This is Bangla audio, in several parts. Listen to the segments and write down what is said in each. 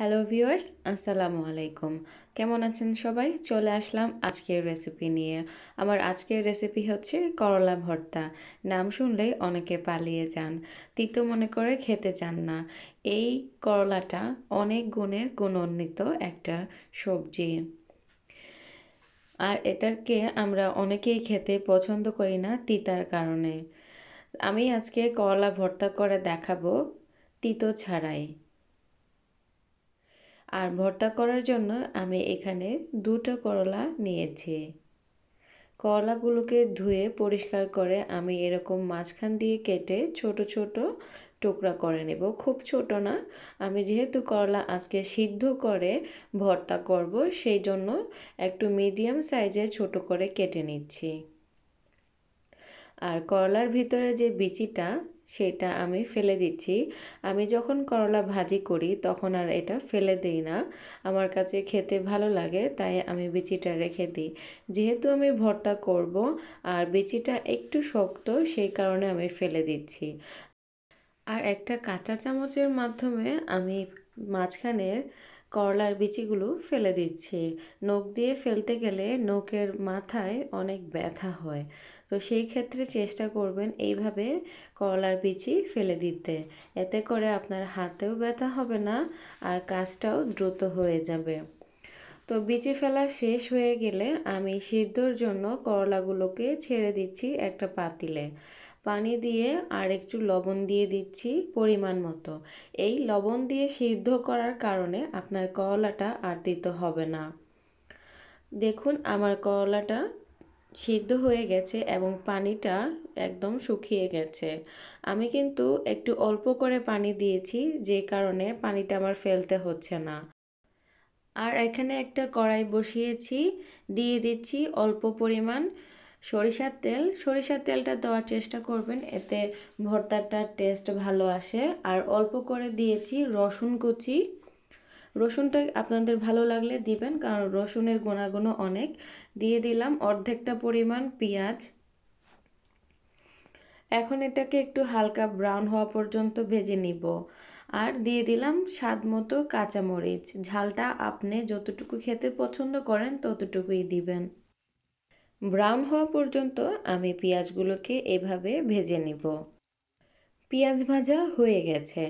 হ্যালো ভিউয়ার্স আসসালামু আলাইকুম কেমন আছেন সবাই চলে আসলাম আজকের রেসিপি নিয়ে আমার আজকের রেসিপি হচ্ছে করলা ভর্তা নাম শুনলেই অনেকে পালিয়ে যান তিতো মনে করে খেতে চান না এই করলাটা অনেক গুণের গুণান্বিত একটা সবজি আর এটাকে আমরা অনেকেই খেতে পছন্দ করি না তিতার কারণে আমি আজকে করলা ভর্তা করে দেখাবো তিতো ছাড়াই আর ভর্তা করার জন্য আমি এখানে দুটো করলা নিয়েছি করলাগুলোকে ধুয়ে পরিষ্কার করে আমি এরকম মাঝখান দিয়ে কেটে ছোট ছোট টুকরা করে নেব খুব ছোট না আমি যেহেতু করলা আজকে সিদ্ধ করে ভর্তা করব সেই জন্য একটু মিডিয়াম সাইজে ছোট করে কেটে নিচ্ছি আর করলার ভিতরে যে বিচিটা সেটা আমি ফেলে দিচ্ছি আমি যখন করলা ভাজি করি তখন আর এটা ফেলে দিই না আমার কাছে খেতে ভালো লাগে তাই আমি বিচিটা রেখে দিই যেহেতু আমি ভর্তা করব আর বিচিটা একটু শক্ত সেই কারণে আমি ফেলে দিচ্ছি আর একটা কাঁচা চামচের মাধ্যমে আমি মাঝখানে করলার বিচিগুলো ফেলে দিচ্ছি নখ দিয়ে ফেলতে গেলে নখের মাথায় অনেক ব্যথা হয় তো সেই ক্ষেত্রে চেষ্টা করবেন এইভাবে করলার বিচি ফেলে দিতে এতে করে আপনার হাতেও ব্যথা হবে না আর কাজটাও দ্রুত হয়ে যাবে তো বিচি ফেলা শেষ হয়ে গেলে আমি সিদ্ধর জন্য করলাগুলোকে ছেড়ে দিচ্ছি একটা পাতিলে পানি দিয়ে আর একটু লবণ দিয়ে দিচ্ছি পরিমাণ মতো এই লবণ দিয়ে সিদ্ধ করার কারণে আপনার করলাটা আর দিতে হবে না দেখুন আমার করলাটা সিদ্ধ হয়ে গেছে এবং পানিটা একদম শুকিয়ে গেছে আমি কিন্তু একটু অল্প করে পানি দিয়েছি যে কারণে পানিটা আমার ফেলতে হচ্ছে না আর এখানে একটা কড়াই বসিয়েছি দিয়ে দিচ্ছি অল্প পরিমাণ সরিষার তেল সরিষার তেলটা দেওয়ার চেষ্টা করবেন এতে ভর্তাটার টেস্ট ভালো আসে আর অল্প করে দিয়েছি রসুন কুচি রসুনটা আপনাদের ভালো লাগলে দিবেন কারণ রসুনের গোনাগুনো অনেক দিয়ে দিলাম অর্ধেকটা পরিমাণ পেঁয়াজ এখন এটাকে একটু হালকা ব্রাউন হওয়া পর্যন্ত ভেজে নিব আর দিয়ে দিলাম স্বাদ মতো কাঁচামরিচ ঝালটা আপনি যতটুকু খেতে পছন্দ করেন ততটুকুই দিবেন ব্রাউন হওয়া পর্যন্ত আমি পেঁয়াজগুলোকে এভাবে ভেজে নিব পেঁয়াজ ভাজা হয়ে গেছে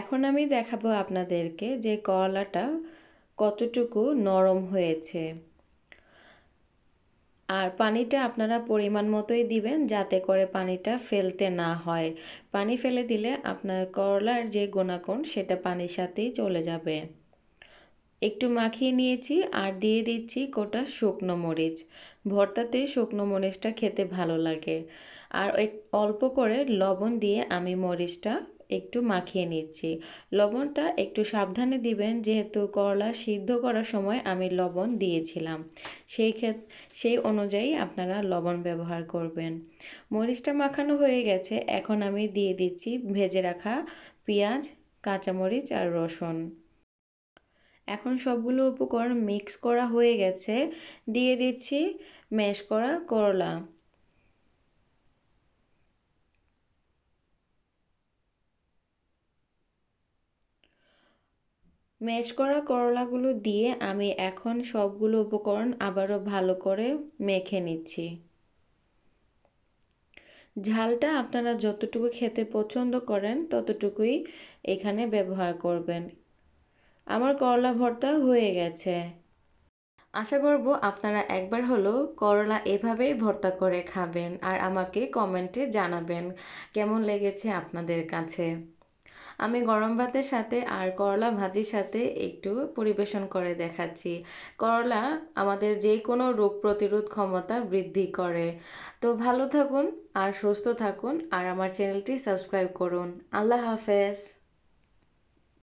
এখন আমি দেখাবো আপনাদেরকে যে করলাটা কতটুকু নরম হয়েছে আর পানিটা আপনারা পরিমাণ মতোই দিবেন যাতে করে পানিটা ফেলতে না হয় পানি ফেলে দিলে আপনার করলার যে গুণাগুণ সেটা পানির সাথেই চলে যাবে একটু মাখিয়ে নিয়েছি আর দিয়ে দিচ্ছি গোটা শুকনো মরিচ ভর্তাতে শুকনো মরিচটা খেতে ভালো লাগে আর অল্প করে লবণ দিয়ে আমি মরিচটা একটু মাখিয়ে নিচ্ছি লবণটা একটু সাবধানে দিবেন যেহেতু করলা সিদ্ধ করার সময় আমি লবণ দিয়েছিলাম সেই ক্ষেত সেই অনুযায়ী আপনারা লবণ ব্যবহার করবেন মরিচটা মাখানো হয়ে গেছে এখন আমি দিয়ে দিচ্ছি ভেজে রাখা পেঁয়াজ কাঁচামরিচ আর রসুন এখন সবগুলো উপকরণ মিক্স করা হয়ে গেছে দিয়ে দিচ্ছি ম্যাশ করা করলা ম্যাশ করা করলাগুলো দিয়ে আমি এখন সবগুলো উপকরণ আবারও ভালো করে মেখে নিচ্ছি ঝালটা আপনারা যতটুকু খেতে পছন্দ করেন ততটুকুই এখানে ব্যবহার করবেন আমার করলা ভর্তা হয়ে গেছে আশা করব আপনারা একবার হলো করলা এভাবেই ভর্তা করে খাবেন আর আমাকে কমেন্টে জানাবেন কেমন লেগেছে আপনাদের কাছে আমি গরম ভাতের সাথে আর করলা ভাজির সাথে একটু পরিবেশন করে দেখাচ্ছি করলা আমাদের যে কোনো রোগ প্রতিরোধ ক্ষমতা বৃদ্ধি করে তো ভালো থাকুন আর সুস্থ থাকুন আর আমার চ্যানেলটি সাবস্ক্রাইব করুন আল্লাহ হাফেজ